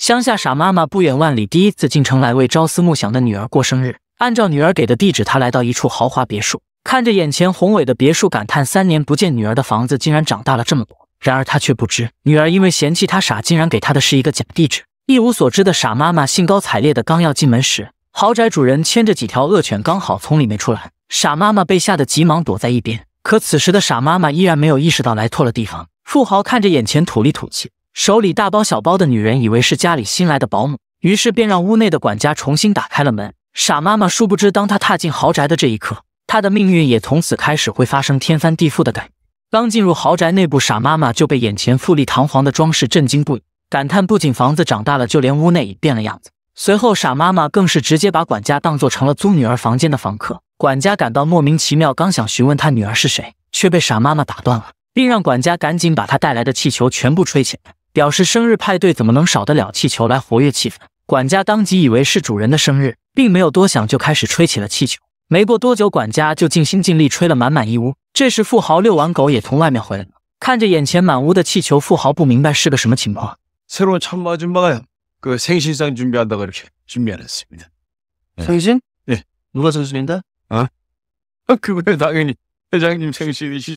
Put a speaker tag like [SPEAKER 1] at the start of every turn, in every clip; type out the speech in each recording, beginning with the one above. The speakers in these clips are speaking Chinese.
[SPEAKER 1] 乡下傻妈妈不远万里第一次进城来为朝思暮想的女儿过生日。按照女儿给的地址，她来到一处豪华别墅，看着眼前宏伟的别墅，感叹三年不见，女儿的房子竟然长大了这么多。然而她却不知，女儿因为嫌弃她傻，竟然给她的是一个假地址。一无所知的傻妈妈兴高采烈的刚要进门时，豪宅主人牵着几条恶犬刚好从里面出来，傻妈妈被吓得急忙躲在一边。可此时的傻妈妈依然没有意识到来错了地方。富豪看着眼前土里土气。手里大包小包的女人以为是家里新来的保姆，于是便让屋内的管家重新打开了门。傻妈妈殊不知，当她踏进豪宅的这一刻，她的命运也从此开始会发生天翻地覆的改刚进入豪宅内部，傻妈妈就被眼前富丽堂皇的装饰震惊不已，感叹不仅房子长大了，就连屋内也变了样子。随后，傻妈妈更是直接把管家当做成了租女儿房间的房客。管家感到莫名其妙，刚想询问他女儿是谁，却被傻妈妈打断了，并让管家赶紧把他带来的气球全部吹起来。表示生日派对怎么能少得了气球来活跃气氛？管家当即以为是主人的生日，并没有多想，就开始吹起了气球。没过多久，管家就尽心尽力吹了满满一屋。这时，富豪遛完狗也从外面回来了，看着眼前满屋的气球，富豪不明白是个什么情况。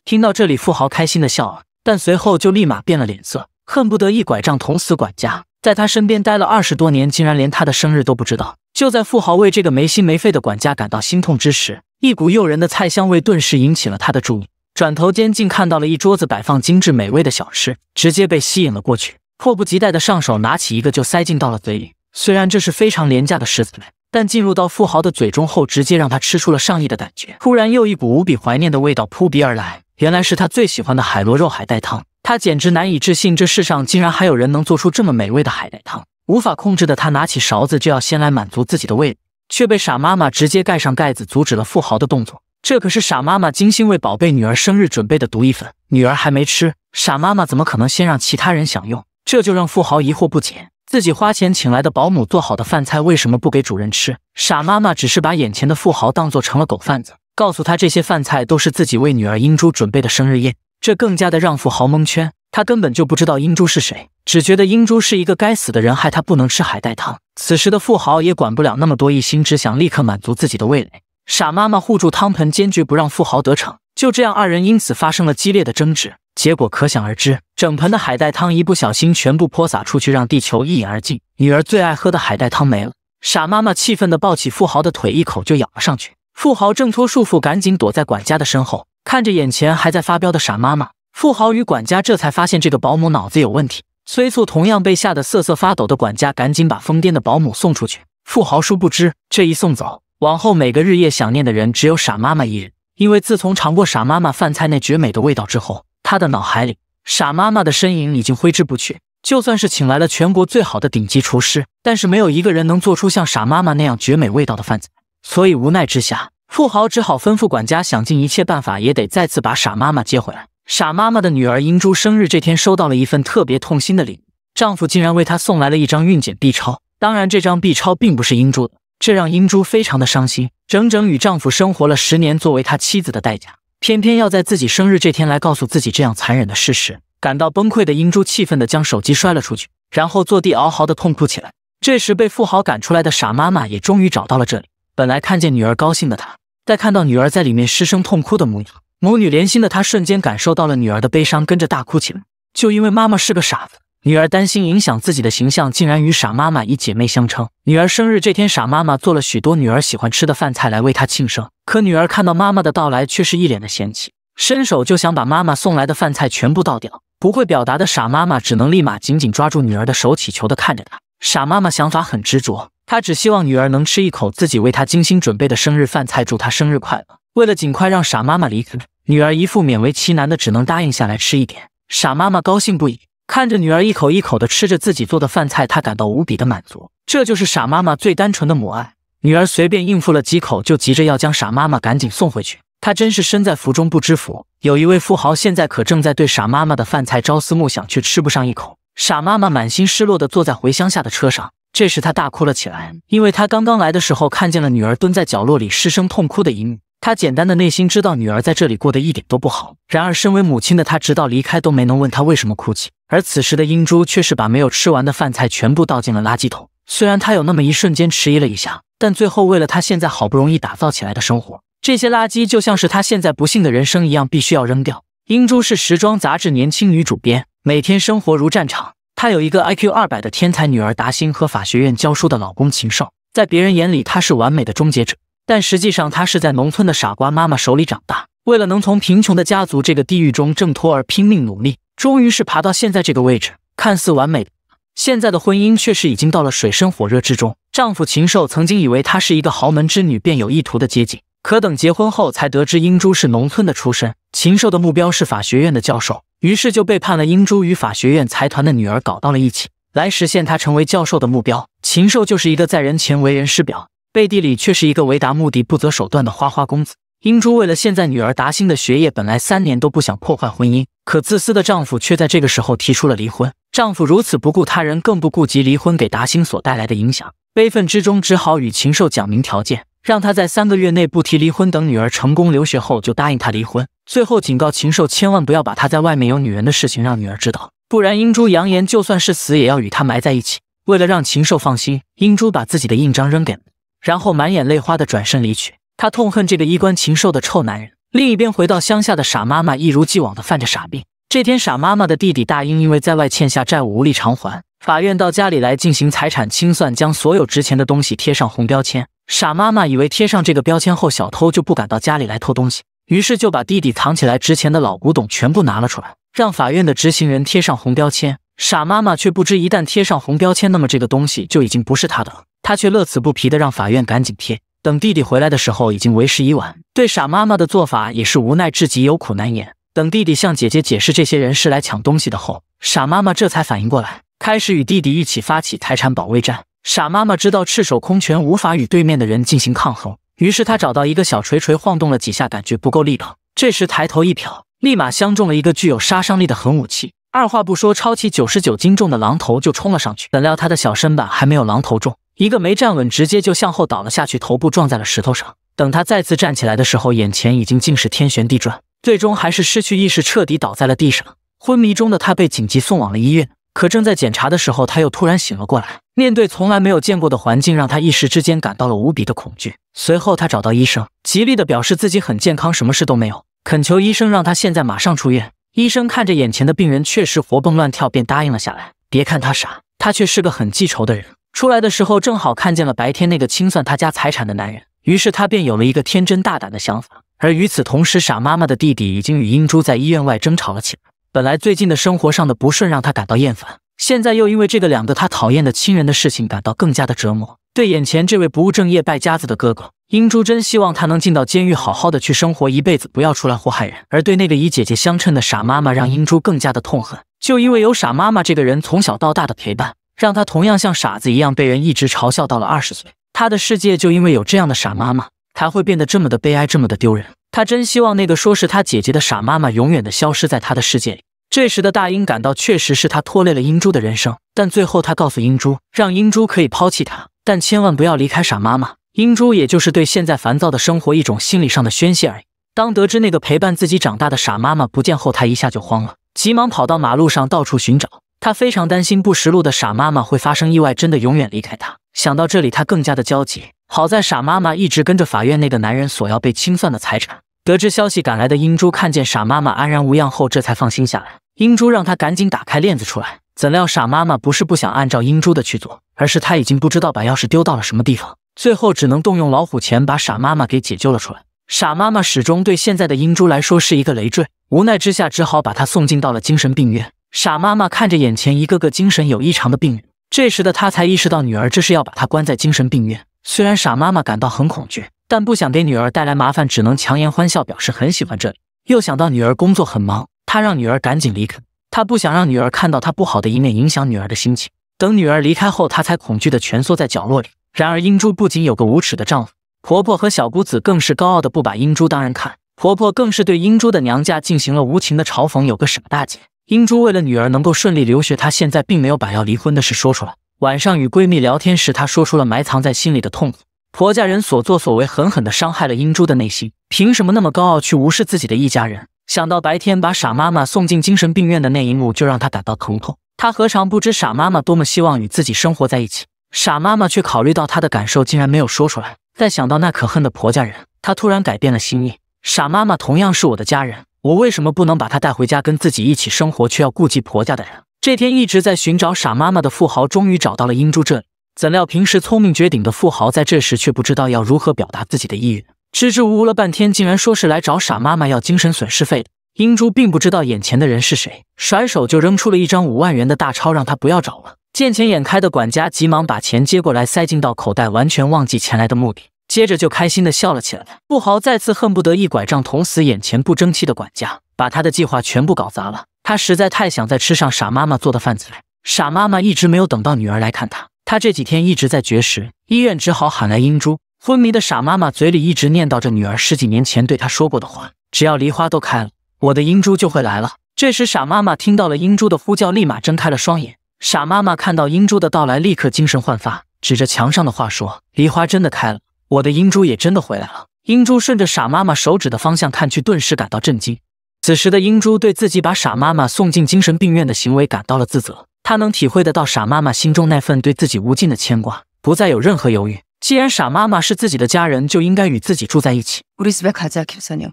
[SPEAKER 1] 听到这里，富豪开心的笑了，但随后就立马变了脸色。恨不得一拐杖捅死管家，在他身边待了二十多年，竟然连他的生日都不知道。就在富豪为这个没心没肺的管家感到心痛之时，一股诱人的菜香味顿时引起了他的注意。转头间，竟看到了一桌子摆放精致美味的小吃，直接被吸引了过去。迫不及待的上手拿起一个就塞进到了嘴里。虽然这是非常廉价的柿子，但进入到富豪的嘴中后，直接让他吃出了上亿的感觉。突然又一股无比怀念的味道扑鼻而来，原来是他最喜欢的海螺肉海带汤。他简直难以置信，这世上竟然还有人能做出这么美味的海带汤。无法控制的他拿起勺子就要先来满足自己的胃，却被傻妈妈直接盖上盖子，阻止了富豪的动作。这可是傻妈妈精心为宝贝女儿生日准备的独一份，女儿还没吃，傻妈妈怎么可能先让其他人享用？这就让富豪疑惑不解：自己花钱请来的保姆做好的饭菜为什么不给主人吃？傻妈妈只是把眼前的富豪当做成了狗贩子，告诉他这些饭菜都是自己为女儿英珠准备的生日宴。这更加的让富豪蒙圈，他根本就不知道英珠是谁，只觉得英珠是一个该死的人，害他不能吃海带汤。此时的富豪也管不了那么多，一心只想立刻满足自己的味蕾。傻妈妈护住汤盆，坚决不让富豪得逞。就这样，二人因此发生了激烈的争执，结果可想而知，整盆的海带汤一不小心全部泼洒出去，让地球一饮而尽。女儿最爱喝的海带汤没了，傻妈妈气愤的抱起富豪的腿，一口就咬了上去。富豪挣脱束缚，赶紧躲在管家的身后。看着眼前还在发飙的傻妈妈，富豪与管家这才发现这个保姆脑子有问题，催促同样被吓得瑟瑟发抖的管家赶紧把疯癫的保姆送出去。富豪殊不知，这一送走，往后每个日夜想念的人只有傻妈妈一人，因为自从尝过傻妈妈饭菜那绝美的味道之后，他的脑海里傻妈妈的身影已经挥之不去。就算是请来了全国最好的顶级厨师，但是没有一个人能做出像傻妈妈那样绝美味道的饭菜，所以无奈之下。富豪只好吩咐管家，想尽一切办法也得再次把傻妈妈接回来。傻妈妈的女儿英珠生日这天，收到了一份特别痛心的礼物，丈夫竟然为她送来了一张孕检 B 超。当然，这张 B 超并不是英珠的，这让英珠非常的伤心。整整与丈夫生活了十年，作为她妻子的代价，偏偏要在自己生日这天来告诉自己这样残忍的事实，感到崩溃的英珠气愤地将手机摔了出去，然后坐地嗷嚎地痛哭起来。这时，被富豪赶出来的傻妈妈也终于找到了这里。本来看见女儿高兴的她。待看到女儿在里面失声痛哭的模样，母女连心的她瞬间感受到了女儿的悲伤，跟着大哭起来。就因为妈妈是个傻子，女儿担心影响自己的形象，竟然与傻妈妈以姐妹相称。女儿生日这天，傻妈妈做了许多女儿喜欢吃的饭菜来为她庆生。可女儿看到妈妈的到来，却是一脸的嫌弃，伸手就想把妈妈送来的饭菜全部倒掉。不会表达的傻妈妈只能立马紧紧抓住女儿的手，乞求的看着她。傻妈妈想法很执着。他只希望女儿能吃一口自己为她精心准备的生日饭菜，祝她生日快乐。为了尽快让傻妈妈离开，女儿一副勉为其难的，只能答应下来吃一点。傻妈妈高兴不已，看着女儿一口一口的吃着自己做的饭菜，她感到无比的满足。这就是傻妈妈最单纯的母爱。女儿随便应付了几口，就急着要将傻妈妈赶紧送回去。她真是身在福中不知福。有一位富豪现在可正在对傻妈妈的饭菜朝思暮想，却吃不上一口。傻妈妈满心失落的坐在回乡下的车上。这时，他大哭了起来，因为他刚刚来的时候看见了女儿蹲在角落里失声痛哭的一幕。他简单的内心知道女儿在这里过得一点都不好。然而，身为母亲的他，直到离开都没能问她为什么哭泣。而此时的英珠却是把没有吃完的饭菜全部倒进了垃圾桶。虽然她有那么一瞬间迟疑了一下，但最后为了她现在好不容易打造起来的生活，这些垃圾就像是她现在不幸的人生一样，必须要扔掉。英珠是时装杂志年轻女主编，每天生活如战场。她有一个 IQ 二百的天才女儿达欣和法学院教书的老公秦寿，在别人眼里她是完美的终结者，但实际上她是在农村的傻瓜妈妈手里长大，为了能从贫穷的家族这个地狱中挣脱而拼命努力，终于是爬到现在这个位置，看似完美。现在的婚姻却是已经到了水深火热之中，丈夫秦寿曾经以为她是一个豪门之女，便有意图的接近，可等结婚后才得知英珠是农村的出身，秦寿的目标是法学院的教授。于是就背叛了英珠，与法学院财团的女儿搞到了一起，来实现他成为教授的目标。禽兽就是一个在人前为人师表，背地里却是一个为达目的不择手段的花花公子。英珠为了现在女儿达兴的学业，本来三年都不想破坏婚姻，可自私的丈夫却在这个时候提出了离婚。丈夫如此不顾他人，更不顾及离婚给达兴所带来的影响，悲愤之中只好与禽兽讲明条件。让他在三个月内不提离婚，等女儿成功留学后就答应他离婚。最后警告禽兽千万不要把他在外面有女人的事情让女儿知道，不然英珠扬言就算是死也要与他埋在一起。为了让禽兽放心，英珠把自己的印章扔给，然后满眼泪花的转身离去。他痛恨这个衣冠禽兽的臭男人。另一边，回到乡下的傻妈妈一如既往的犯着傻病。这天，傻妈妈的弟弟大英因为在外欠下债务无力偿还，法院到家里来进行财产清算，将所有值钱的东西贴上红标签。傻妈妈以为贴上这个标签后，小偷就不敢到家里来偷东西，于是就把弟弟藏起来值钱的老古董全部拿了出来，让法院的执行人贴上红标签。傻妈妈却不知，一旦贴上红标签，那么这个东西就已经不是他的了。他却乐此不疲的让法院赶紧贴。等弟弟回来的时候，已经为时已晚。对傻妈妈的做法也是无奈至极，有苦难言。等弟弟向姐姐解释这些人是来抢东西的后，傻妈妈这才反应过来，开始与弟弟一起发起财产保卫战。傻妈妈知道赤手空拳无法与对面的人进行抗衡，于是她找到一个小锤锤，晃动了几下，感觉不够力道。这时抬头一瞟，立马相中了一个具有杀伤力的狠武器，二话不说抄起九十九斤重的榔头就冲了上去。怎料他的小身板还没有榔头重，一个没站稳，直接就向后倒了下去，头部撞在了石头上。等他再次站起来的时候，眼前已经尽是天旋地转，最终还是失去意识，彻底倒在了地上。昏迷中的他被紧急送往了医院，可正在检查的时候，他又突然醒了过来。面对从来没有见过的环境，让他一时之间感到了无比的恐惧。随后，他找到医生，极力的表示自己很健康，什么事都没有，恳求医生让他现在马上出院。医生看着眼前的病人确实活蹦乱跳，便答应了下来。别看他傻，他却是个很记仇的人。出来的时候正好看见了白天那个清算他家财产的男人，于是他便有了一个天真大胆的想法。而与此同时，傻妈妈的弟弟已经与英珠在医院外争吵了起来。本来最近的生活上的不顺让他感到厌烦。现在又因为这个两个他讨厌的亲人的事情，感到更加的折磨。对眼前这位不务正业败家子的哥哥，英珠真希望他能进到监狱，好好的去生活一辈子，不要出来祸害人。而对那个以姐姐相称的傻妈妈，让英珠更加的痛恨。就因为有傻妈妈这个人，从小到大的陪伴，让她同样像傻子一样被人一直嘲笑到了二十岁。她的世界就因为有这样的傻妈妈，才会变得这么的悲哀，这么的丢人。她真希望那个说是她姐姐的傻妈妈，永远的消失在她的世界里。这时的大英感到，确实是他拖累了英珠的人生。但最后，他告诉英珠，让英珠可以抛弃他，但千万不要离开傻妈妈。英珠也就是对现在烦躁的生活一种心理上的宣泄而已。当得知那个陪伴自己长大的傻妈妈不见后，他一下就慌了，急忙跑到马路上到处寻找。他非常担心不识路的傻妈妈会发生意外，真的永远离开他。想到这里，他更加的焦急。好在傻妈妈一直跟着法院那个男人索要被清算的财产。得知消息赶来的英珠，看见傻妈妈安然无恙后，这才放心下来。英珠让她赶紧打开链子出来，怎料傻妈妈不是不想按照英珠的去做，而是她已经不知道把钥匙丢到了什么地方，最后只能动用老虎钳把傻妈妈给解救了出来。傻妈妈始终对现在的英珠来说是一个累赘，无奈之下只好把她送进到了精神病院。傻妈妈看着眼前一个个精神有异常的病人，这时的她才意识到女儿这是要把她关在精神病院。虽然傻妈妈感到很恐惧，但不想给女儿带来麻烦，只能强颜欢笑，表示很喜欢这里。又想到女儿工作很忙。她让女儿赶紧离开，她不想让女儿看到她不好的一面，影响女儿的心情。等女儿离开后，她才恐惧的蜷缩在角落里。然而，英珠不仅有个无耻的丈夫，婆婆和小姑子更是高傲的不把英珠当人看。婆婆更是对英珠的娘家进行了无情的嘲讽，有个什么大姐。英珠为了女儿能够顺利留学，她现在并没有把要离婚的事说出来。晚上与闺蜜聊天时，她说出了埋藏在心里的痛苦。婆家人所作所为，狠狠地伤害了英珠的内心。凭什么那么高傲去无视自己的一家人？想到白天把傻妈妈送进精神病院的那一幕，就让他感到疼痛。他何尝不知傻妈妈多么希望与自己生活在一起？傻妈妈却考虑到他的感受，竟然没有说出来。再想到那可恨的婆家人，他突然改变了心意。傻妈妈同样是我的家人，我为什么不能把她带回家跟自己一起生活，却要顾及婆家的人？这天一直在寻找傻妈妈的富豪终于找到了英珠这里，怎料平时聪明绝顶的富豪在这时却不知道要如何表达自己的意愿。支支吾吾了半天，竟然说是来找傻妈妈要精神损失费的。英珠并不知道眼前的人是谁，甩手就扔出了一张五万元的大钞，让他不要找了。见钱眼开的管家急忙把钱接过来，塞进到口袋，完全忘记前来的目的，接着就开心的笑了起来。富豪再次恨不得一拐杖捅死眼前不争气的管家，把他的计划全部搞砸了。他实在太想再吃上傻妈妈做的饭菜。傻妈妈一直没有等到女儿来看他，他这几天一直在绝食，医院只好喊来英珠。昏迷的傻妈妈嘴里一直念叨着女儿十几年前对她说过的话：“只要梨花都开了，我的英珠就会来了。”这时，傻妈妈听到了英珠的呼叫，立马睁开了双眼。傻妈妈看到英珠的到来，立刻精神焕发，指着墙上的话说：“梨花真的开了，我的英珠也真的回来了。”英珠顺着傻妈妈手指的方向看去，顿时感到震惊。此时的英珠对自己把傻妈妈送进精神病院的行为感到了自责，她能体会得到傻妈妈心中那份对自己无尽的牵挂，不再有任何犹豫。既然傻妈妈是自己的家人，就应该与自己住在一起。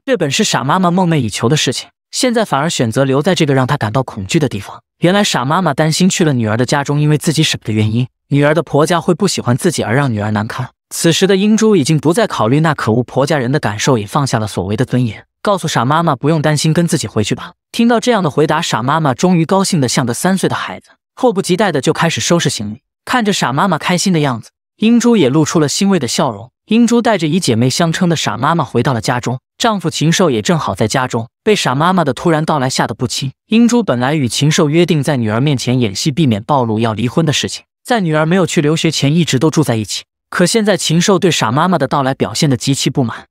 [SPEAKER 1] 这本是傻妈妈梦寐以求的事情，现在反而选择留在这个让她感到恐惧的地方。原来傻妈妈担心去了女儿的家中，因为自己什么的原因，女儿的婆家会不喜欢自己而让女儿难堪。此时的英珠已经不再考虑那可恶婆家人的感受，也放下了所谓的尊严，告诉傻妈妈不用担心，跟自己回去吧。听到这样的回答，傻妈妈终于高兴的像个三岁的孩子，迫不及待的就开始收拾行李。看着傻妈妈开心的样子。英珠也露出了欣慰的笑容。英珠带着以姐妹相称的傻妈妈回到了家中，丈夫禽兽也正好在家中，被傻妈妈的突然到来吓得不轻。英珠本来与禽兽约定在女儿面前演戏，避免暴露要离婚的事情，在女儿没有去留学前一直都住在一起。可现在禽兽对傻妈妈的到来表现得极其不满。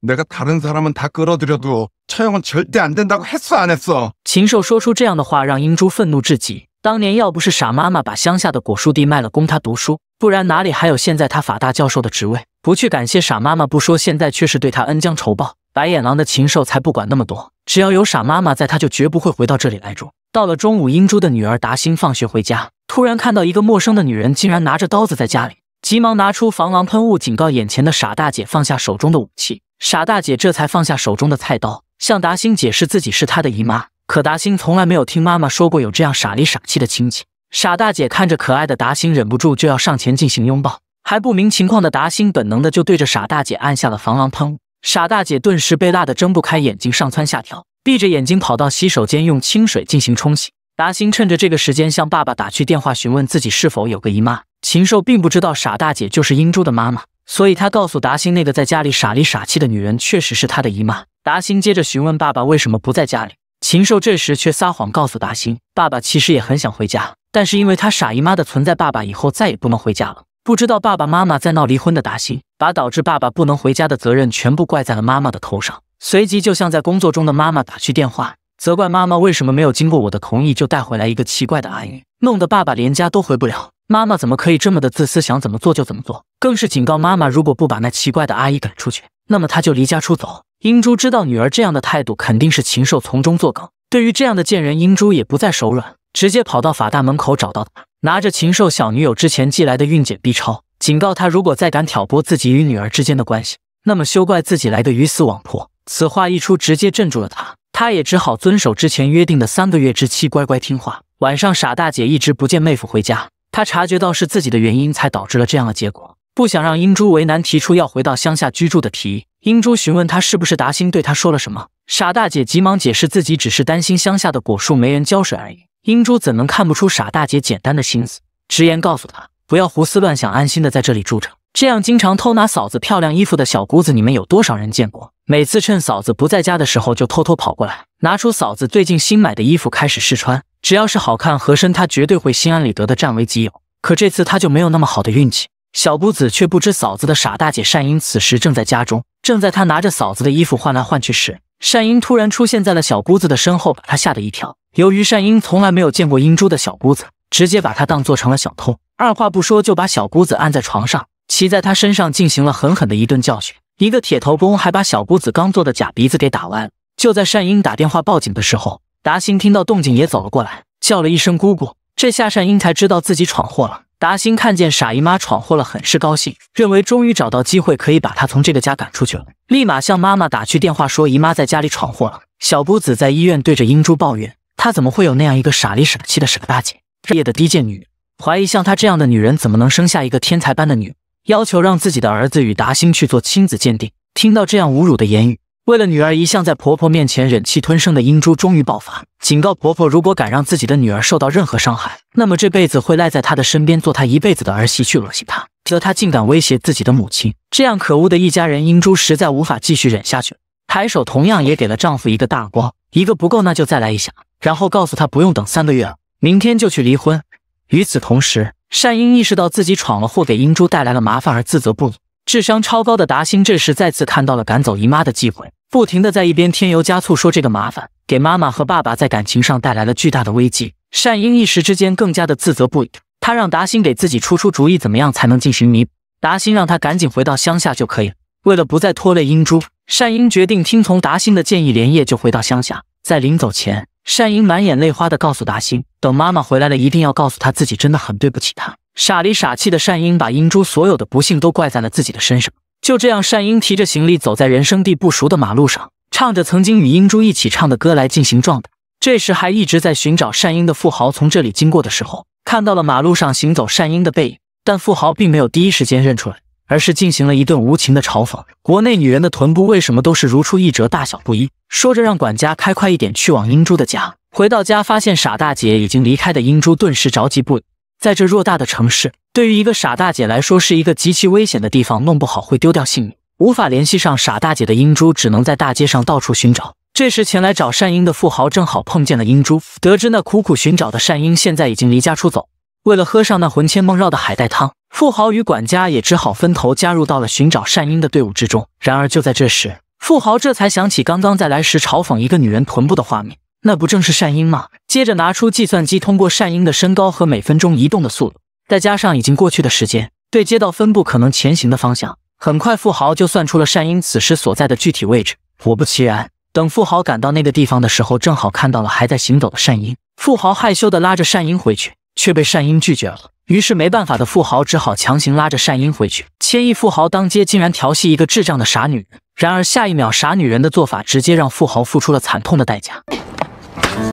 [SPEAKER 1] 禽兽说出这样的话，让英珠愤怒至极。当年要不是傻妈妈把乡下的果树地卖了供他读书。不然哪里还有现在他法大教授的职位？不去感谢傻妈妈不说，现在却是对他恩将仇报，白眼狼的禽兽才不管那么多，只要有傻妈妈在，他就绝不会回到这里来住。到了中午，英珠的女儿达兴放学回家，突然看到一个陌生的女人竟然拿着刀子在家里，急忙拿出防狼喷雾警告眼前的傻大姐放下手中的武器。傻大姐这才放下手中的菜刀，向达兴解释自己是她的姨妈。可达兴从来没有听妈妈说过有这样傻里傻气的亲戚。傻大姐看着可爱的达兴，忍不住就要上前进行拥抱，还不明情况的达兴本能的就对着傻大姐按下了防狼喷。雾。傻大姐顿时被辣得睁不开眼睛，上蹿下跳，闭着眼睛跑到洗手间用清水进行冲洗。达兴趁着这个时间向爸爸打去电话，询问自己是否有个姨妈。禽兽并不知道傻大姐就是英珠的妈妈，所以他告诉达兴那个在家里傻里傻气的女人确实是他的姨妈。达兴接着询问爸爸为什么不在家里。禽兽这时却撒谎告诉达兴，爸爸其实也很想回家，但是因为他傻姨妈的存在，爸爸以后再也不能回家了。不知道爸爸妈妈在闹离婚的达兴，把导致爸爸不能回家的责任全部怪在了妈妈的头上，随即就像在工作中的妈妈打去电话，责怪妈妈为什么没有经过我的同意就带回来一个奇怪的阿姨，弄得爸爸连家都回不了。妈妈怎么可以这么的自私，想怎么做就怎么做，更是警告妈妈如果不把那奇怪的阿姨赶出去。那么他就离家出走。英珠知道女儿这样的态度肯定是禽兽从中作梗。对于这样的贱人，英珠也不再手软，直接跑到法大门口找到他，拿着禽兽小女友之前寄来的孕检 B 超，警告他：如果再敢挑拨自己与女儿之间的关系，那么休怪自己来的鱼死网破。此话一出，直接镇住了他，他也只好遵守之前约定的三个月之期，乖乖听话。晚上，傻大姐一直不见妹夫回家，她察觉到是自己的原因才导致了这样的结果。不想让英珠为难，提出要回到乡下居住的提议。英珠询问他是不是达心对他说了什么。傻大姐急忙解释自己只是担心乡下的果树没人浇水而已。英珠怎能看不出傻大姐简单的心思？直言告诉她不要胡思乱想，安心的在这里住着。这样经常偷拿嫂子漂亮衣服的小姑子，你们有多少人见过？每次趁嫂子不在家的时候，就偷偷跑过来，拿出嫂子最近新买的衣服开始试穿。只要是好看合身，她绝对会心安理得的占为己有。可这次她就没有那么好的运气。小姑子却不知嫂子的傻大姐善英此时正在家中。正在她拿着嫂子的衣服换来换去时，善英突然出现在了小姑子的身后，把她吓得一跳。由于善英从来没有见过英珠的小姑子，直接把她当做成了小偷，二话不说就把小姑子按在床上，骑在她身上进行了狠狠的一顿教训。一个铁头功还把小姑子刚做的假鼻子给打弯。就在善英打电话报警的时候，达兴听到动静也走了过来，叫了一声“姑姑”，这下善英才知道自己闯祸了。达兴看见傻姨妈闯祸了，很是高兴，认为终于找到机会可以把她从这个家赶出去了，立马向妈妈打去电话，说姨妈在家里闯祸了。小姑子在医院对着英珠抱怨，她怎么会有那样一个傻里傻气的傻大姐，日夜的低贱女怀疑像她这样的女人怎么能生下一个天才般的女，要求让自己的儿子与达兴去做亲子鉴定。听到这样侮辱的言语。为了女儿，一向在婆婆面前忍气吞声的英珠终于爆发，警告婆婆：如果敢让自己的女儿受到任何伤害，那么这辈子会赖在她的身边，做她一辈子的儿媳，去恶心她。则她竟敢威胁自己的母亲，这样可恶的一家人，英珠实在无法继续忍下去，抬手同样也给了丈夫一个大耳光，一个不够那就再来一下，然后告诉她不用等三个月了，明天就去离婚。与此同时，善英意识到自己闯了祸，给英珠带来了麻烦而自责不已。智商超高的达兴这时再次看到了赶走姨妈的机会。不停的在一边添油加醋说这个麻烦给妈妈和爸爸在感情上带来了巨大的危机，善英一时之间更加的自责不已。他让达兴给自己出出主意，怎么样才能进行弥补。达兴让他赶紧回到乡下就可以了。为了不再拖累英珠，善英决定听从达兴的建议，连夜就回到乡下。在临走前，善英满眼泪花的告诉达兴，等妈妈回来了一定要告诉她自己真的很对不起她。傻里傻气的善英把英珠所有的不幸都怪在了自己的身上。就这样，善英提着行李走在人生地不熟的马路上，唱着曾经与英珠一起唱的歌来进行壮胆。这时，还一直在寻找善英的富豪从这里经过的时候，看到了马路上行走善英的背影，但富豪并没有第一时间认出来，而是进行了一顿无情的嘲讽。国内女人的臀部为什么都是如出一辙，大小不一？说着，让管家开快一点去往英珠的家。回到家，发现傻大姐已经离开的英珠，顿时着急不。已。在这偌大的城市，对于一个傻大姐来说是一个极其危险的地方，弄不好会丢掉性命。无法联系上傻大姐的英珠，只能在大街上到处寻找。这时，前来找善英的富豪正好碰见了英珠，得知那苦苦寻找的善英现在已经离家出走。为了喝上那魂牵梦绕的海带汤，富豪与管家也只好分头加入到了寻找善英的队伍之中。然而，就在这时，富豪这才想起刚刚在来时嘲讽一个女人臀部的画面。那不正是善英吗？接着拿出计算机，通过善英的身高和每分钟移动的速度，再加上已经过去的时间，对接到分布可能前行的方向。很快，富豪就算出了善英此时所在的具体位置。果不其然，等富豪赶到那个地方的时候，正好看到了还在行走的善英。富豪害羞的拉着善英回去，却被善英拒绝了。于是没办法的富豪只好强行拉着善英回去。千亿富豪当街竟然调戏一个智障的傻女人，然而下一秒，傻女人的做法直接让富豪付出了惨痛的代价。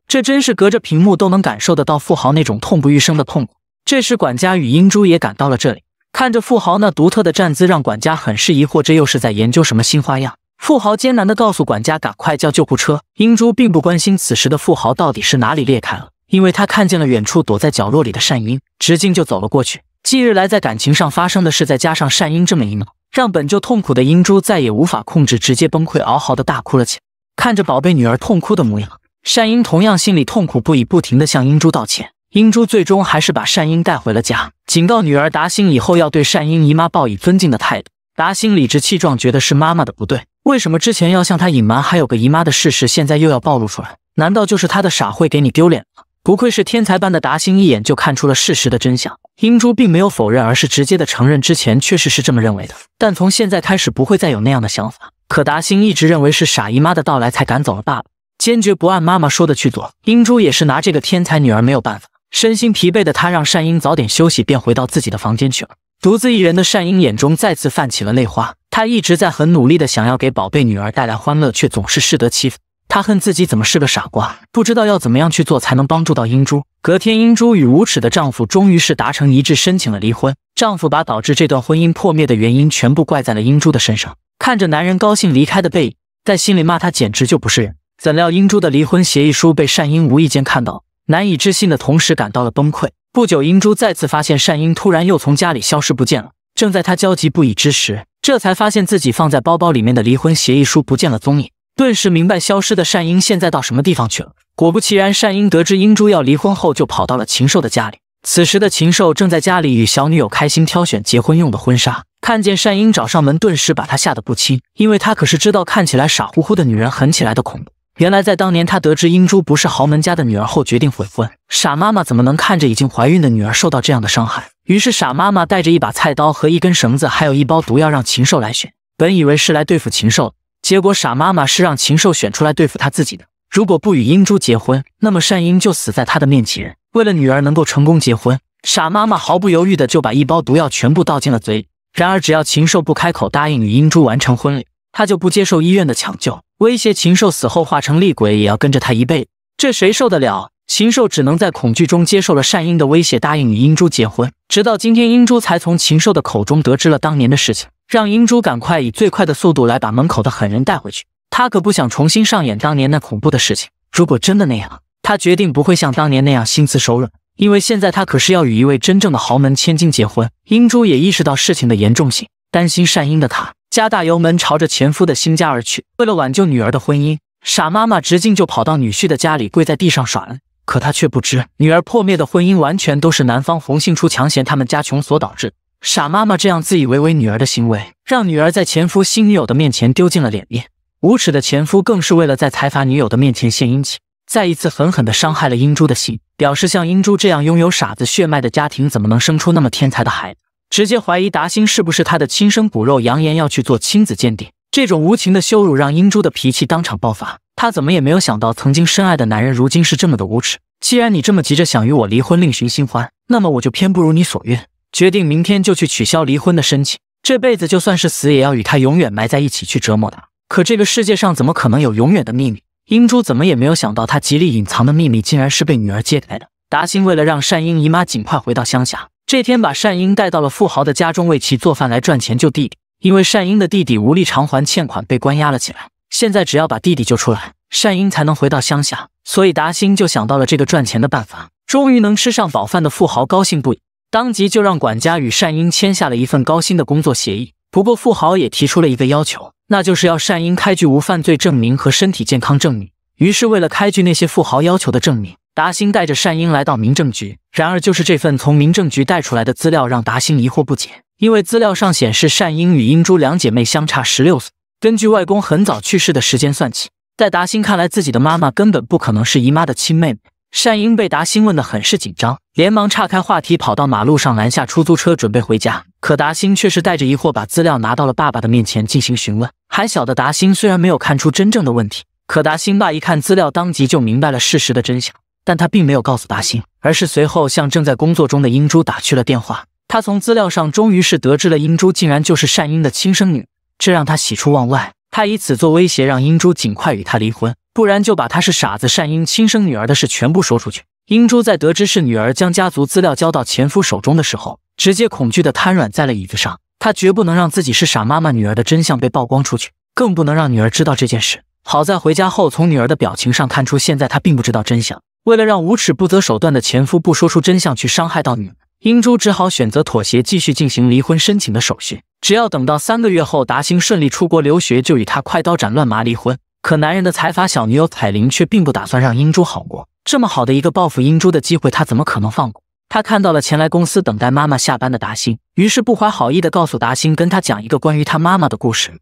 [SPEAKER 1] 这真是隔着屏幕都能感受得到富豪那种痛不欲生的痛苦。这时，管家与英珠也赶到了这里，看着富豪那独特的站姿，让管家很是疑惑，这又是在研究什么新花样？富豪艰难地告诉管家：“赶快叫救护车！”英珠并不关心此时的富豪到底是哪里裂开了，因为他看见了远处躲在角落里的善英，直径就走了过去。近日来在感情上发生的事，再加上善英这么一闹，让本就痛苦的英珠再也无法控制，直接崩溃，嗷嗷的大哭了起来。看着宝贝女儿痛哭的模样。善英同样心里痛苦不已，不停的向英珠道歉。英珠最终还是把善英带回了家，警告女儿达兴以后要对善英姨妈抱以尊敬的态度。达兴理直气壮，觉得是妈妈的不对，为什么之前要向她隐瞒还有个姨妈的事实，现在又要暴露出来？难道就是她的傻会给你丢脸吗？不愧是天才般的达兴，一眼就看出了事实的真相。英珠并没有否认，而是直接的承认之前确实是这么认为的，但从现在开始不会再有那样的想法。可达兴一直认为是傻姨妈的到来才赶走了爸爸。坚决不按妈妈说的去做，英珠也是拿这个天才女儿没有办法。身心疲惫的她让善英早点休息，便回到自己的房间去了。独自一人的善英眼中再次泛起了泪花，她一直在很努力的想要给宝贝女儿带来欢乐，却总是适得其反。她恨自己怎么是个傻瓜，不知道要怎么样去做才能帮助到英珠。隔天，英珠与无耻的丈夫终于是达成一致，申请了离婚。丈夫把导致这段婚姻破灭的原因全部怪在了英珠的身上。看着男人高兴离开的背影，在心里骂他简直就不是人。怎料英珠的离婚协议书被善英无意间看到，难以置信的同时感到了崩溃。不久，英珠再次发现善英突然又从家里消失不见了。正在他焦急不已之时，这才发现自己放在包包里面的离婚协议书不见了踪影，顿时明白消失的善英现在到什么地方去了。果不其然，善英得知英珠要离婚后，就跑到了禽兽的家里。此时的禽兽正在家里与小女友开心挑选结婚用的婚纱，看见善英找上门，顿时把他吓得不轻，因为他可是知道看起来傻乎乎的女人狠起来的恐怖。原来，在当年他得知英珠不是豪门家的女儿后，决定悔婚。傻妈妈怎么能看着已经怀孕的女儿受到这样的伤害？于是，傻妈妈带着一把菜刀和一根绳子，还有一包毒药，让禽兽来选。本以为是来对付禽兽，结果傻妈妈是让禽兽选出来对付她自己的。如果不与英珠结婚，那么善英就死在她的面前。为了女儿能够成功结婚，傻妈妈毫不犹豫的就把一包毒药全部倒进了嘴里。然而，只要禽兽不开口答应与英珠完成婚礼，他就不接受医院的抢救，威胁禽兽死后化成厉鬼也要跟着他一辈子，这谁受得了？禽兽只能在恐惧中接受了善英的威胁，答应与英珠结婚。直到今天，英珠才从禽兽的口中得知了当年的事情，让英珠赶快以最快的速度来把门口的狠人带回去。他可不想重新上演当年那恐怖的事情。如果真的那样，他决定不会像当年那样心慈手软，因为现在他可是要与一位真正的豪门千金结婚。英珠也意识到事情的严重性，担心善英的他。加大油门朝着前夫的新家而去。为了挽救女儿的婚姻，傻妈妈直径就跑到女婿的家里，跪在地上耍恩。可她却不知，女儿破灭的婚姻完全都是男方红杏出墙、嫌他们家穷所导致。傻妈妈这样自以为为女儿的行为，让女儿在前夫新女友的面前丢尽了脸面。无耻的前夫更是为了在财阀女友的面前献殷勤，再一次狠狠地伤害了英珠的心，表示像英珠这样拥有傻子血脉的家庭，怎么能生出那么天才的孩子？直接怀疑达兴是不是他的亲生骨肉，扬言要去做亲子鉴定。这种无情的羞辱让英珠的脾气当场爆发。她怎么也没有想到，曾经深爱的男人如今是这么的无耻。既然你这么急着想与我离婚，另寻新欢，那么我就偏不如你所愿，决定明天就去取消离婚的申请。这辈子就算是死，也要与他永远埋在一起，去折磨他。可这个世界上怎么可能有永远的秘密？英珠怎么也没有想到，她极力隐藏的秘密竟然是被女儿揭开的。达兴为了让善英姨妈尽快回到乡下。这天，把善英带到了富豪的家中，为其做饭来赚钱救弟弟。因为善英的弟弟无力偿还欠款，被关押了起来。现在，只要把弟弟救出来，善英才能回到乡下。所以，达兴就想到了这个赚钱的办法。终于能吃上饱饭的富豪高兴不已，当即就让管家与善英签下了一份高薪的工作协议。不过，富豪也提出了一个要求，那就是要善英开具无犯罪证明和身体健康证明。于是，为了开具那些富豪要求的证明，达兴带着善英来到民政局，然而就是这份从民政局带出来的资料让达兴疑惑不解，因为资料上显示善英与英珠两姐妹相差十六岁。根据外公很早去世的时间算起，在达兴看来，自己的妈妈根本不可能是姨妈的亲妹妹。善英被达兴问得很是紧张，连忙岔开话题，跑到马路上拦下出租车准备回家。可达兴却是带着疑惑把资料拿到了爸爸的面前进行询问。还小的达兴虽然没有看出真正的问题，可达兴爸一看资料，当即就明白了事实的真相。但他并没有告诉达兴，而是随后向正在工作中的英珠打去了电话。他从资料上终于是得知了英珠竟然就是善英的亲生女这让他喜出望外。他以此做威胁，让英珠尽快与他离婚，不然就把她是傻子善英亲生女儿的事全部说出去。英珠在得知是女儿将家族资料交到前夫手中的时候，直接恐惧的瘫软在了椅子上。她绝不能让自己是傻妈妈女儿的真相被曝光出去，更不能让女儿知道这件事。好在回家后，从女儿的表情上看出，现在她并不知道真相。为了让无耻不择手段的前夫不说出真相，去伤害到女儿，英珠只好选择妥协，继续进行离婚申请的手续。只要等到三个月后，达兴顺利出国留学，就与他快刀斩乱麻离婚。可男人的财阀小女友彩玲却并不打算让英珠好过，这么好的一个报复英珠的机会，她怎么可能放过？她看到了前来公司等待妈妈下班的达兴，于是不怀好意地告诉达兴，跟他讲一个关于他妈妈的故事。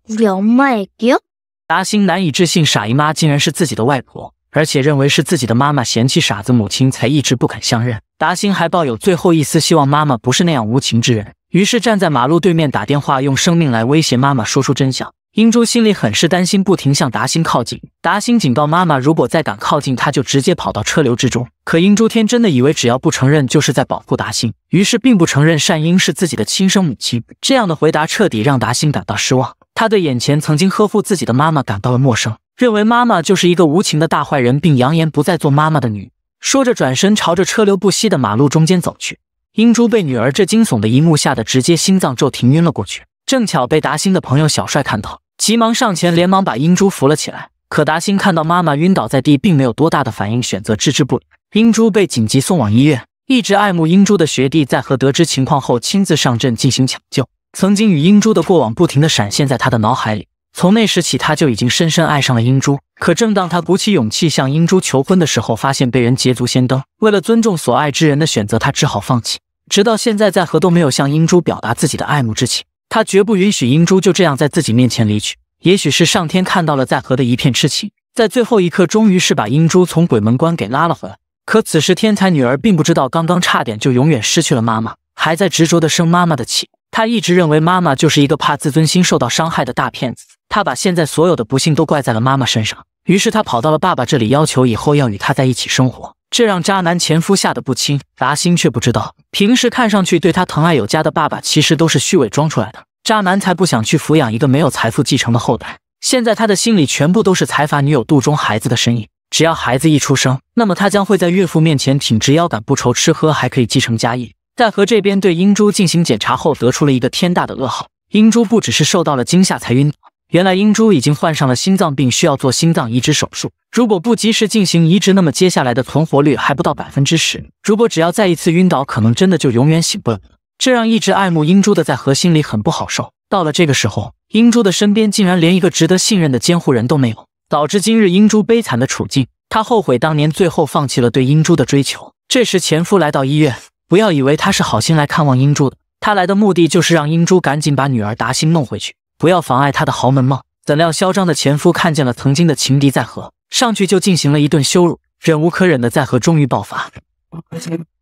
[SPEAKER 1] 达兴难以置信，傻姨妈竟然是自己的外婆。而且认为是自己的妈妈嫌弃傻子母亲，才一直不肯相认。达兴还抱有最后一丝希望，妈妈不是那样无情之人。于是站在马路对面打电话，用生命来威胁妈妈说出真相。英珠心里很是担心，不停向达兴靠近。达兴警告妈妈，如果再敢靠近，他就直接跑到车流之中。可英珠天真的以为只要不承认，就是在保护达兴。于是并不承认善英是自己的亲生母亲。这样的回答彻底让达兴感到失望。他对眼前曾经呵护自己的妈妈感到了陌生。认为妈妈就是一个无情的大坏人，并扬言不再做妈妈的女，说着转身朝着车流不息的马路中间走去。英珠被女儿这惊悚的一幕吓得直接心脏骤停晕了过去，正巧被达兴的朋友小帅看到，急忙上前连忙把英珠扶了起来。可达兴看到妈妈晕倒在地，并没有多大的反应，选择置之不理。英珠被紧急送往医院，一直爱慕英珠的学弟在和得知情况后亲自上阵进行抢救，曾经与英珠的过往不停的闪现在他的脑海里。从那时起，他就已经深深爱上了英珠。可正当他鼓起勇气向英珠求婚的时候，发现被人捷足先登。为了尊重所爱之人的选择，他只好放弃。直到现在，在和都没有向英珠表达自己的爱慕之情。他绝不允许英珠就这样在自己面前离去。也许是上天看到了在和的一片痴情，在最后一刻终于是把英珠从鬼门关给拉了回来。可此时天才女儿并不知道，刚刚差点就永远失去了妈妈，还在执着的生妈妈的气。她一直认为妈妈就是一个怕自尊心受到伤害的大骗子。他把现在所有的不幸都怪在了妈妈身上，于是他跑到了爸爸这里，要求以后要与他在一起生活。这让渣男前夫吓得不轻。达心却不知道，平时看上去对他疼爱有加的爸爸，其实都是虚伪装出来的。渣男才不想去抚养一个没有财富继承的后代。现在他的心里全部都是财阀女友肚中孩子的身影。只要孩子一出生，那么他将会在岳父面前挺直腰杆，不愁吃喝，还可以继承家业。戴和这边对英珠进行检查后，得出了一个天大的噩耗：英珠不只是受到了惊吓才晕。原来英珠已经患上了心脏病，需要做心脏移植手术。如果不及时进行移植，那么接下来的存活率还不到百分之十。如果只要再一次晕倒，可能真的就永远醒不。这让一直爱慕英珠的在河心里很不好受。到了这个时候，英珠的身边竟然连一个值得信任的监护人都没有，导致今日英珠悲惨的处境。他后悔当年最后放弃了对英珠的追求。这时前夫来到医院，不要以为他是好心来看望英珠的，他来的目的就是让英珠赶紧把女儿达兴弄回去。不要妨碍他的豪门梦。怎料嚣张的前夫看见了曾经的情敌在河，上去就进行了一顿羞辱。忍无可忍的在河终于爆发。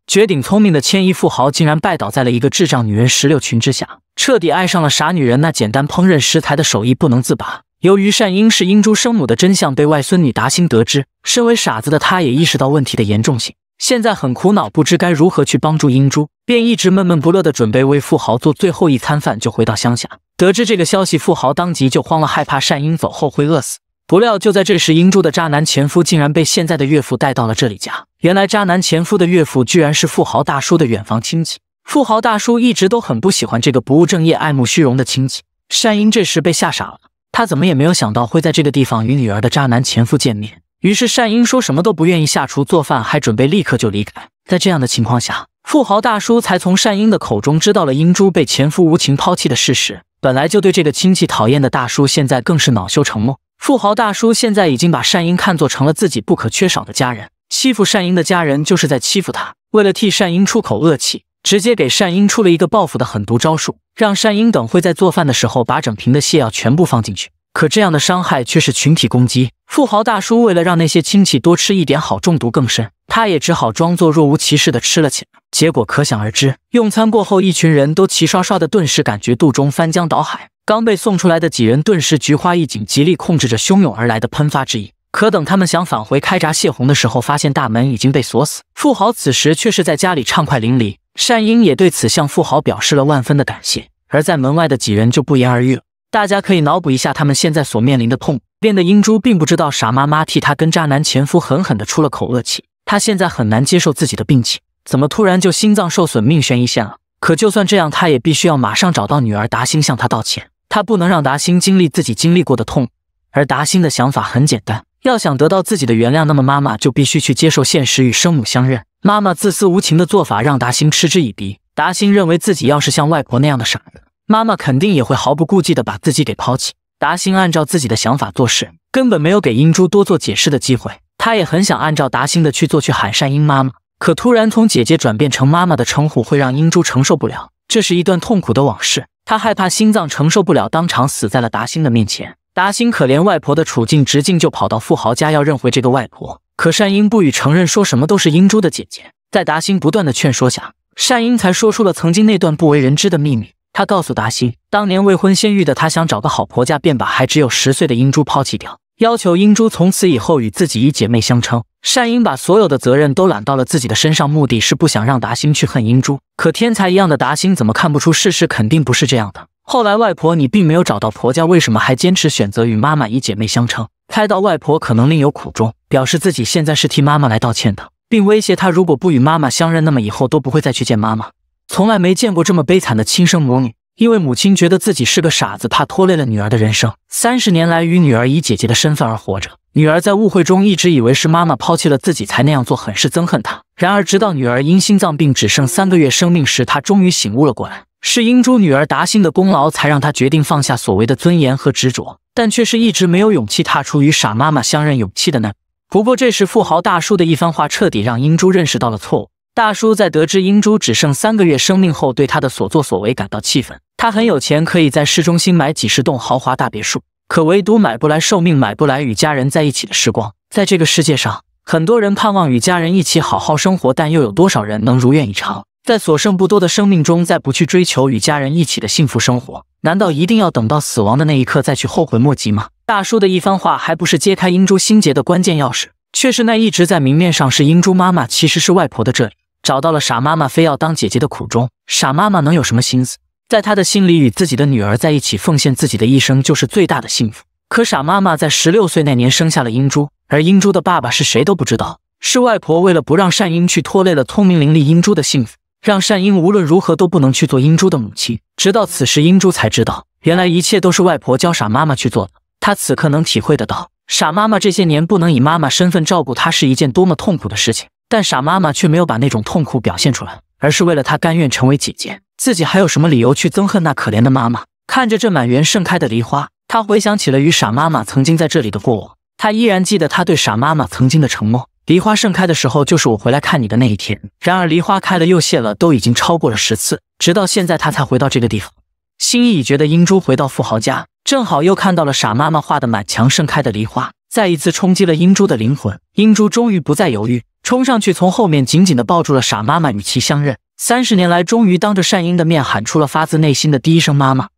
[SPEAKER 1] 绝顶聪明的千亿富豪竟然拜倒在了一个智障女人石榴裙之下，彻底爱上了傻女人那简单烹饪食材的手艺，不能自拔。由于善英是英珠生母的真相被外孙女达心得知，身为傻子的她也意识到问题的严重性。现在很苦恼，不知该如何去帮助英珠，便一直闷闷不乐的准备为富豪做最后一餐饭，就回到乡下。得知这个消息，富豪当即就慌了，害怕善英走后会饿死。不料，就在这时，英珠的渣男前夫竟然被现在的岳父带到了这里家。原来，渣男前夫的岳父居然是富豪大叔的远房亲戚。富豪大叔一直都很不喜欢这个不务正业、爱慕虚荣的亲戚。善英这时被吓傻了，他怎么也没有想到会在这个地方与女儿的渣男前夫见面。于是善英说什么都不愿意下厨做饭，还准备立刻就离开。在这样的情况下，富豪大叔才从善英的口中知道了英珠被前夫无情抛弃的事实。本来就对这个亲戚讨厌的大叔，现在更是恼羞成怒。富豪大叔现在已经把善英看作成了自己不可缺少的家人，欺负善英的家人就是在欺负他。为了替善英出口恶气，直接给善英出了一个报复的狠毒招数，让善英等会在做饭的时候把整瓶的泻药全部放进去。可这样的伤害却是群体攻击。富豪大叔为了让那些亲戚多吃一点，好中毒更深，他也只好装作若无其事的吃了起来。结果可想而知，用餐过后，一群人都齐刷刷的，顿时感觉肚中翻江倒海。刚被送出来的几人顿时菊花一紧，极力控制着汹涌而来的喷发之意。可等他们想返回开闸泄洪的时候，发现大门已经被锁死。富豪此时却是在家里畅快淋漓。善英也对此向富豪表示了万分的感谢。而在门外的几人就不言而喻了。大家可以脑补一下，他们现在所面临的痛。变得英珠并不知道傻妈妈替她跟渣男前夫狠狠地出了口恶气。她现在很难接受自己的病情，怎么突然就心脏受损、命悬一线了？可就算这样，她也必须要马上找到女儿达兴，向她道歉。她不能让达兴经历自己经历过的痛。而达兴的想法很简单：要想得到自己的原谅，那么妈妈就必须去接受现实，与生母相认。妈妈自私无情的做法让达兴嗤之以鼻。达兴认为自己要是像外婆那样的傻子。妈妈肯定也会毫不顾忌的把自己给抛弃。达兴按照自己的想法做事，根本没有给英珠多做解释的机会。他也很想按照达兴的去做，去喊善英妈妈。可突然从姐姐转变成妈妈的称呼，会让英珠承受不了。这是一段痛苦的往事，她害怕心脏承受不了，当场死在了达兴的面前。达兴可怜外婆的处境，直径就跑到富豪家要认回这个外婆。可善英不予承认，说什么都是英珠的姐姐。在达兴不断的劝说下，善英才说出了曾经那段不为人知的秘密。他告诉达欣，当年未婚先孕的他想找个好婆家，便把还只有十岁的英珠抛弃掉，要求英珠从此以后与自己以姐妹相称。善英把所有的责任都揽到了自己的身上，目的是不想让达兴去恨英珠。可天才一样的达兴怎么看不出世事肯定不是这样的。后来外婆你并没有找到婆家，为什么还坚持选择与妈妈以姐妹相称？猜到外婆可能另有苦衷，表示自己现在是替妈妈来道歉的，并威胁她如果不与妈妈相认，那么以后都不会再去见妈妈。从来没见过这么悲惨的亲生母女，因为母亲觉得自己是个傻子，怕拖累了女儿的人生。三十年来，与女儿以姐姐的身份而活着。女儿在误会中一直以为是妈妈抛弃了自己才那样做，很是憎恨她。然而，直到女儿因心脏病只剩三个月生命时，她终于醒悟了过来，是英珠女儿达兴的功劳，才让她决定放下所谓的尊严和执着，但却是一直没有勇气踏出与傻妈妈相认勇气的那。不过，这时富豪大叔的一番话，彻底让英珠认识到了错误。大叔在得知英珠只剩三个月生命后，对他的所作所为感到气愤。他很有钱，可以在市中心买几十栋豪华大别墅，可唯独买不来寿命，买不来与家人在一起的时光。在这个世界上，很多人盼望与家人一起好好生活，但又有多少人能如愿以偿？在所剩不多的生命中，再不去追求与家人一起的幸福生活，难道一定要等到死亡的那一刻再去后悔莫及吗？大叔的一番话，还不是揭开英珠心结的关键钥匙，却是那一直在明面上是英珠妈妈，其实是外婆的这里。找到了傻妈妈非要当姐姐的苦衷。傻妈妈能有什么心思？在她的心里，与自己的女儿在一起，奉献自己的一生就是最大的幸福。可傻妈妈在十六岁那年生下了英珠，而英珠的爸爸是谁都不知道。是外婆为了不让善英去拖累了聪明伶俐英珠的幸福，让善英无论如何都不能去做英珠的母亲。直到此时，英珠才知道，原来一切都是外婆教傻妈妈去做的。她此刻能体会得到，傻妈妈这些年不能以妈妈身份照顾她，是一件多么痛苦的事情。但傻妈妈却没有把那种痛苦表现出来，而是为了她甘愿成为姐姐，自己还有什么理由去憎恨那可怜的妈妈？看着这满园盛开的梨花，她回想起了与傻妈妈曾经在这里的过往，她依然记得她对傻妈妈曾经的承诺：梨花盛开的时候，就是我回来看你的那一天。然而，梨花开了又谢了，都已经超过了十次，直到现在，她才回到这个地方。心意已决的英珠回到富豪家，正好又看到了傻妈妈画的满墙盛开的梨花。再一次冲击了英珠的灵魂，英珠终于不再犹豫，冲上去从后面紧紧的抱住了傻妈妈，与其相认。三十年来，终于当着善英的面喊出了发自内心的第一声“妈妈”。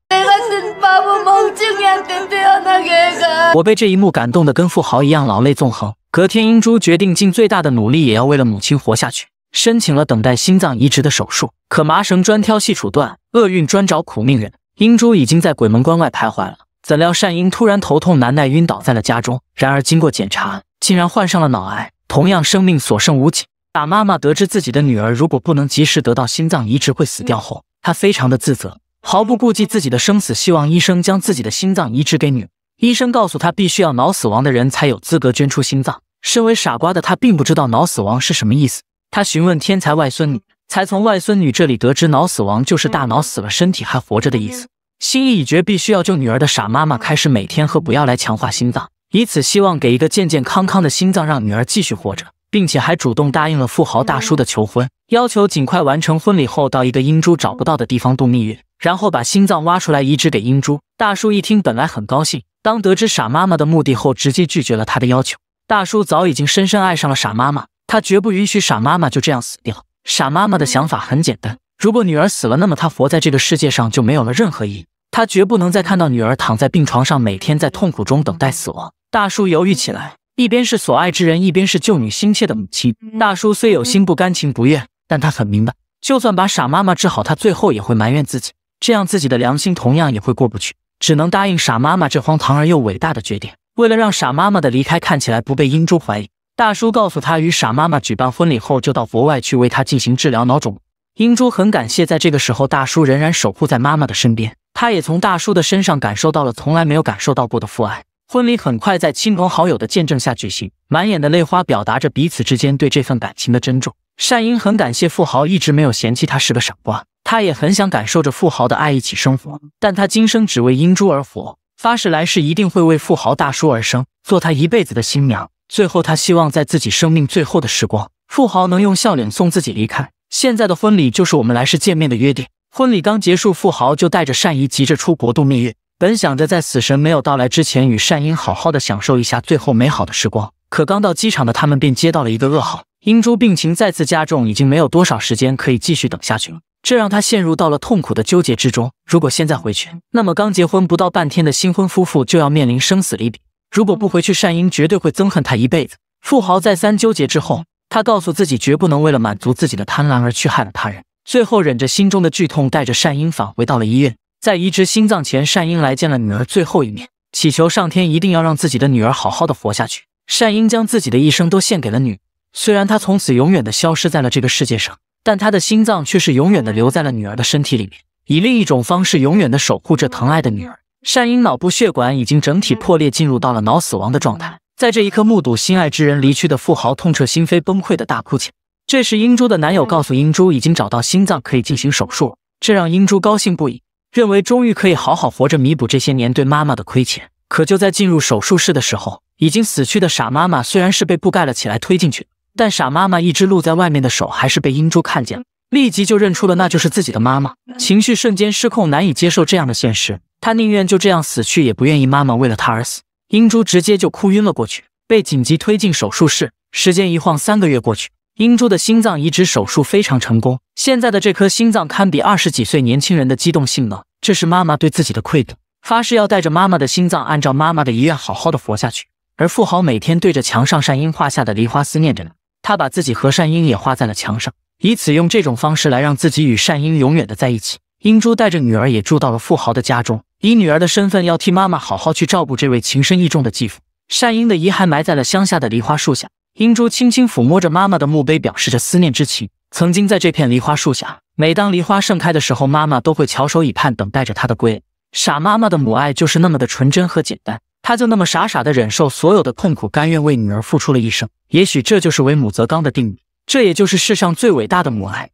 [SPEAKER 1] 我被这一幕感动的跟富豪一样，老泪纵横。隔天，英珠决定尽最大的努力，也要为了母亲活下去，申请了等待心脏移植的手术。可麻绳专挑细处断，厄运专找苦命人。英珠已经在鬼门关外徘徊了。怎料善英突然头痛难耐，晕倒在了家中。然而经过检查，竟然患上了脑癌，同样生命所剩无几。打妈妈得知自己的女儿如果不能及时得到心脏移植会死掉后，她非常的自责，毫不顾忌自己的生死，希望医生将自己的心脏移植给女儿。医生告诉她，必须要脑死亡的人才有资格捐出心脏。身为傻瓜的她，并不知道脑死亡是什么意思，她询问天才外孙女，才从外孙女这里得知脑死亡就是大脑死了，身体还活着的意思。心意已决，必须要救女儿的傻妈妈开始每天喝补药来强化心脏，以此希望给一个健健康康的心脏，让女儿继续活着，并且还主动答应了富豪大叔的求婚，要求尽快完成婚礼后到一个英珠找不到的地方度蜜月，然后把心脏挖出来移植给英珠。大叔一听，本来很高兴，当得知傻妈妈的目的后，直接拒绝了他的要求。大叔早已经深深爱上了傻妈妈，他绝不允许傻妈妈就这样死掉。傻妈妈的想法很简单。如果女儿死了，那么她活在这个世界上就没有了任何意义。他绝不能再看到女儿躺在病床上，每天在痛苦中等待死亡。大叔犹豫起来，一边是所爱之人，一边是救女心切的母亲。大叔虽有心不甘情不愿，但他很明白，就算把傻妈妈治好，他最后也会埋怨自己，这样自己的良心同样也会过不去。只能答应傻妈妈这荒唐而又伟大的决定。为了让傻妈妈的离开看起来不被英珠怀疑，大叔告诉他，与傻妈妈举办婚礼后，就到国外去为她进行治疗脑肿。英珠很感谢，在这个时候，大叔仍然守护在妈妈的身边。她也从大叔的身上感受到了从来没有感受到过的父爱。婚礼很快在亲朋好友的见证下举行，满眼的泪花表达着彼此之间对这份感情的珍重。善英很感谢富豪一直没有嫌弃他是个傻瓜，他也很想感受着富豪的爱，一起生活。但他今生只为英珠而活，发誓来世一定会为富豪大叔而生，做他一辈子的新娘。最后，他希望在自己生命最后的时光，富豪能用笑脸送自己离开。现在的婚礼就是我们来世见面的约定。婚礼刚结束，富豪就带着善姨急着出国度蜜月，本想着在死神没有到来之前，与善英好好的享受一下最后美好的时光。可刚到机场的他们便接到了一个噩耗，英珠病情再次加重，已经没有多少时间可以继续等下去了。这让他陷入到了痛苦的纠结之中。如果现在回去，那么刚结婚不到半天的新婚夫妇就要面临生死离别；如果不回去，善英绝对会憎恨他一辈子。富豪再三纠结之后。他告诉自己，绝不能为了满足自己的贪婪而去害了他人。最后，忍着心中的剧痛，带着善英返回到了医院。在移植心脏前，善英来见了女儿最后一面，祈求上天一定要让自己的女儿好好的活下去。善英将自己的一生都献给了女虽然她从此永远的消失在了这个世界上，但他的心脏却是永远的留在了女儿的身体里面，以另一种方式永远的守护着疼爱的女儿。善英脑部血管已经整体破裂，进入到了脑死亡的状态。在这一刻，目睹心爱之人离去的富豪痛彻心扉，崩溃的大哭起来。这时，英珠的男友告诉英珠，已经找到心脏，可以进行手术。这让英珠高兴不已，认为终于可以好好活着，弥补这些年对妈妈的亏欠。可就在进入手术室的时候，已经死去的傻妈妈虽然是被布盖了起来推进去，但傻妈妈一只露在外面的手还是被英珠看见，了，立即就认出了那就是自己的妈妈。情绪瞬间失控，难以接受这样的现实。他宁愿就这样死去，也不愿意妈妈为了他而死。英珠直接就哭晕了过去，被紧急推进手术室。时间一晃，三个月过去，英珠的心脏移植手术非常成功。现在的这颗心脏堪比二十几岁年轻人的机动性能。这是妈妈对自己的愧疚，发誓要带着妈妈的心脏，按照妈妈的遗愿好好的活下去。而富豪每天对着墙上善英画下的梨花思念着呢，他把自己和善英也画在了墙上，以此用这种方式来让自己与善英永远的在一起。英珠带着女儿也住到了富豪的家中。以女儿的身份，要替妈妈好好去照顾这位情深意重的继父。善英的遗骸埋在了乡下的梨花树下，英珠轻轻抚摸着妈妈的墓碑，表示着思念之情。曾经在这片梨花树下，每当梨花盛开的时候，妈妈都会翘首以盼，等待着她的归。傻妈妈的母爱就是那么的纯真和简单，她就那么傻傻的忍受所有的痛苦，甘愿为女儿付出了一生。也许这就是为母则刚的定义，这也就是世上最伟大的母爱。